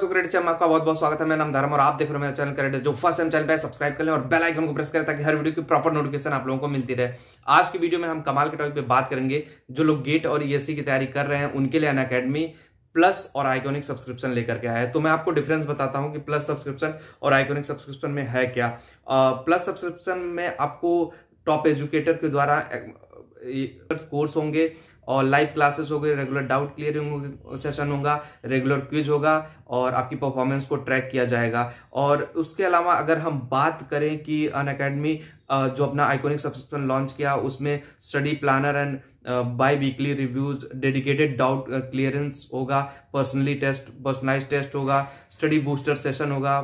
बहुत बहुत स्वागत है नाम धर्म और आप देख रहे हो मेरा चैनल जो फर्स्ट टाइम चैनल पे सब्सक्राइब कर लें और बेल आइकन को प्रेस करें ताकि हर वीडियो की प्रॉपर नोटिफिकेशन आप लोगों को मिलती रहे आज की वीडियो में हम कमाल के टॉपिक पे बात करेंगे जो लोग गेट और ईएससी e की तैयारी कर रहे हैं उनके लिए अन प्लस और सब्सक्रिप्शन लेकर के आया है तो मैं आपको डिफरेंस बताता कि प्लस सब्सक्रिप्शन और सब्सक्रिप्शन में है क्या प्लस सब्सक्रिप्शन में आपको टॉप एजुकेटर के द्वारा कोर्स होंगे और लाइव क्लासेस हो गए रेगुलर डाउट क्लियरिंग सेशन होगा रेगुलर क्विज होगा और आपकी परफॉर्मेंस को ट्रैक किया जाएगा और उसके अलावा अगर हम बात करें कि अन अकेडमी जो अपना आइकोनिक सब्सक्रिप्शन लॉन्च किया उसमें study planner and bi weekly reviews dedicated doubt clearance होगा पर्सनली टेस्ट पर्सनलाइज टेस्ट होगा स्टडी बूस्टर सेशन होगा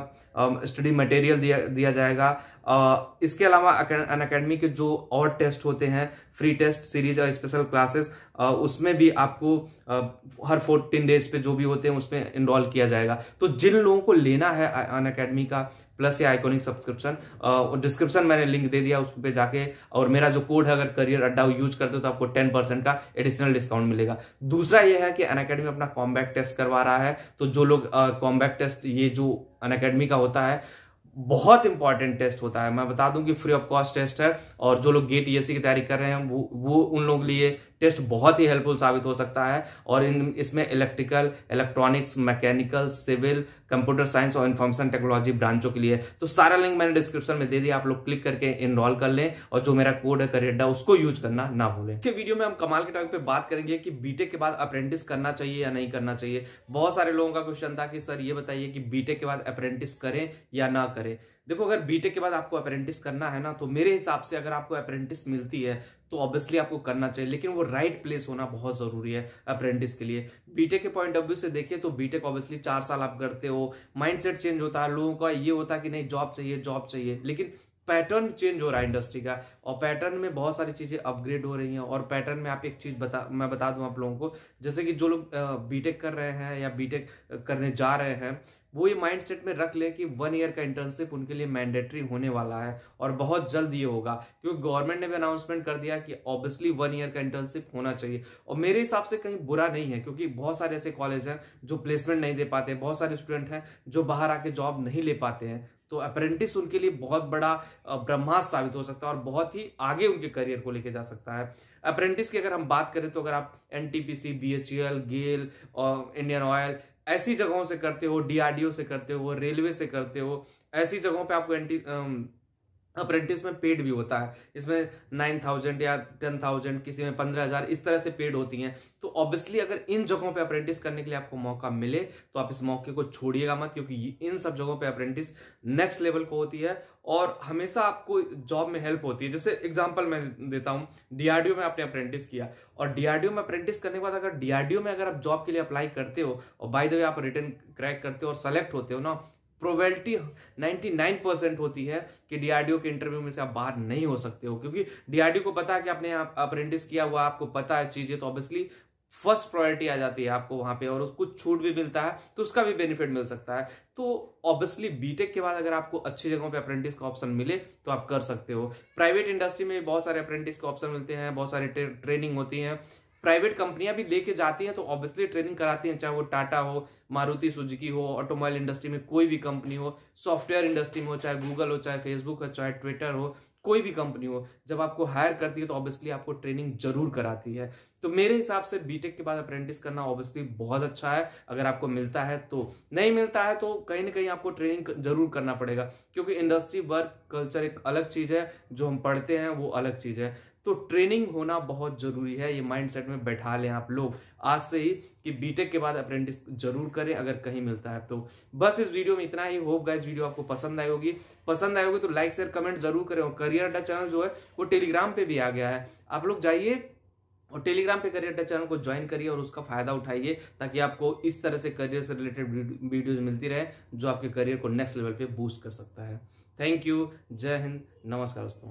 स्टडी मटेरियल दिया दिया जाएगा uh, इसके अलावा अन अकेडमी के जो और टेस्ट होते हैं फ्री टेस्ट सीरीज और स्पेशल क्लासेस उसमें भी आपको uh, हर फोर्टीन डेज पे जो भी होते हैं उसमें इनरोल किया जाएगा तो जिन लोगों को लेना है अन अकेडमी का प्लस ये आइकोनिक सब्सक्रिप्शन डिस्क्रिप्शन मैंने लिंक दे दिया उस पर जाके और मेरा जो कोड है अगर करियर अड्डा यूज करते हो तो आपको टेन परसेंट का एडिशनल डिस्काउंट मिलेगा दूसरा ये है कि अन अपना कॉम्बैक्ट टेस्ट करवा रहा है तो जो लोग कॉम्बैक्ट टेस्ट ये जो अन का होता है बहुत इंपॉर्टेंट टेस्ट होता है मैं बता दूं कि फ्री ऑफ कॉस्ट टेस्ट है और जो लोग गेट ई की तैयारी कर रहे हैं वो वो उन लोगों के लिए टेस्ट बहुत ही हेल्पफुल साबित हो सकता है और इन इसमें electrical electronics mechanical civil computer science और इन्फॉर्मेशन टेक्नोलॉजी ब्रांचों के लिए तो सारा लिंक मैंने डिस्क्रिप्शन में दे दिया आप लोग क्लिक करके इनरोल कर लें और जो मेरा कोड है करेडा उसको यूज करना ना भूलें इसके वीडियो में हम कमाल के टॉपिक पे बात करेंगे कि बीटेक के बाद अप्रेंटिस करना चाहिए या नहीं करना चाहिए बहुत सारे लोगों का क्वेश्चन था कि सर ये बताइए कि बीटेक के बाद अप्रेंटिस करें या ना करें देखो अगर बीटेक के बाद आपको अप्रेंटिस करना है ना तो मेरे हिसाब से अगर आपको अप्रेंटिस मिलती है तो ऑब्वियसली आपको करना चाहिए लेकिन वो राइट प्लेस होना बहुत जरूरी है अप्रेंटिस के लिए बीटेक के पॉइंट ऑफ व्यू से देखिए तो बीटेक ऑब्वियसली चार साल आप करते हो माइंडसेट चेंज होता है लोगों का ये होता है कि नहीं जॉब चाहिए जॉब चाहिए लेकिन पैटर्न चेंज हो रहा है इंडस्ट्री का और पैटर्न में बहुत सारी चीज़ें अपग्रेड हो रही हैं और पैटर्न में आप एक चीज़ बता मैं बता दूं आप लोगों को जैसे कि जो लोग बीटेक कर रहे हैं या बीटेक करने जा रहे हैं वो ये माइंड सेट में रख ले कि वन ईयर का इंटर्नशिप उनके लिए मैंडेटरी होने वाला है और बहुत जल्द ये होगा क्योंकि गवर्नमेंट ने भी अनाउंसमेंट कर दिया कि ऑब्वियसली वन ईयर का इंटर्नशिप होना चाहिए और मेरे हिसाब से कहीं बुरा नहीं है क्योंकि बहुत सारे ऐसे कॉलेज हैं जो प्लेसमेंट नहीं दे पाते बहुत सारे स्टूडेंट हैं जो बाहर आके जॉब नहीं ले पाते हैं तो अप्रेंटिस उनके लिए बहुत बड़ा ब्रह्मास्त्र साबित हो सकता है और बहुत ही आगे उनके करियर को लेके जा सकता है अप्रेंटिस की अगर हम बात करें तो अगर आप N T P C B H E L GAIL Indian oil ऐसी जगहों से करते हो डीआरडीओ से करते हो रेलवे से करते हो ऐसी जगहों पे आपको एंटी अप्रेंटिस में पेड भी होता है इसमें नाइन थाउजेंड या टेन थाउजेंड किसी में पंद्रह हजार इस तरह से पेड होती हैं तो ऑब्वियसली अगर इन जगहों पे अप्रेंटिस करने के लिए आपको मौका मिले तो आप इस मौके को छोड़िएगा मत क्योंकि इन सब जगहों पे अप्रेंटिस नेक्स्ट लेवल को होती है और हमेशा आपको जॉब में हेल्प होती है जैसे एग्जाम्पल मैं देता हूँ डीआरडीओ में आपने अप्रेंटिस किया और डीआरडीओ में अप्रेंटिस करने के बाद अगर डीआरडीओ में अगर आप जॉब के लिए अप्लाई करते हो और बाय द वे आप रिटर्न क्रैक करते हो और सेलेक्ट होते हो ना प्रोबेबिलिटी 99 परसेंट होती है कि डीआरडीओ के इंटरव्यू में से आप बाहर नहीं हो सकते हो क्योंकि डीआरडीओ को पता है कि आपने आप अप्रेंटिस किया हुआ आपको पता है चीजें तो ऑब्वियसली फर्स्ट प्रायोरिटी आ जाती है आपको वहां पे और कुछ छूट भी मिलता है तो उसका भी बेनिफिट मिल सकता है तो ऑब्वियसली बीटेक के बाद अगर आपको अच्छी जगहों पे अप्रेंटिस का ऑप्शन मिले तो आप कर सकते हो प्राइवेट इंडस्ट्री में बहुत सारे अप्रेंटिस के ऑप्शन मिलते हैं बहुत सारी ट्रेनिंग होती है प्राइवेट कंपनियां भी लेके जाती हैं तो ऑब्वियसली ट्रेनिंग कराती हैं चाहे वो टाटा हो मारुति सुजुकी हो ऑटोमोबाइल इंडस्ट्री में कोई भी कंपनी हो सॉफ्टवेयर इंडस्ट्री में हो चाहे गूगल हो चाहे फेसबुक हो चाहे ट्विटर हो कोई भी कंपनी हो जब आपको हायर करती है तो ऑब्वियसली आपको ट्रेनिंग जरूर कराती है तो मेरे हिसाब से बीटेक के बाद अप्रेंटिस करना ऑब्वियसली बहुत अच्छा है अगर आपको मिलता है तो नहीं मिलता है तो कहीं ना कहीं आपको ट्रेनिंग जरूर करना पड़ेगा क्योंकि इंडस्ट्री वर्क कल्चर एक अलग चीज़ है जो हम पढ़ते हैं वो अलग चीज़ है तो ट्रेनिंग होना बहुत जरूरी है ये माइंडसेट में बैठा लें आप लोग आज से ही कि बीटेक के बाद अप्रेंटिस जरूर करें अगर कहीं मिलता है तो बस इस वीडियो में इतना ही होप गाइस वीडियो आपको पसंद आई होगी पसंद आई होगी तो लाइक शेयर कमेंट जरूर करें और करियर अड्डा चैनल जो है वो टेलीग्राम पे भी आ गया है आप लोग जाइए और टेलीग्राम पे करियर अड्डा चैनल को ज्वाइन करिए और उसका फायदा उठाइए ताकि आपको इस तरह से करियर से रिलेटेड वीडियोज मिलती रहे जो आपके करियर को नेक्स्ट लेवल पे बूस्ट कर सकता है थैंक यू जय हिंद नमस्कार दोस्तों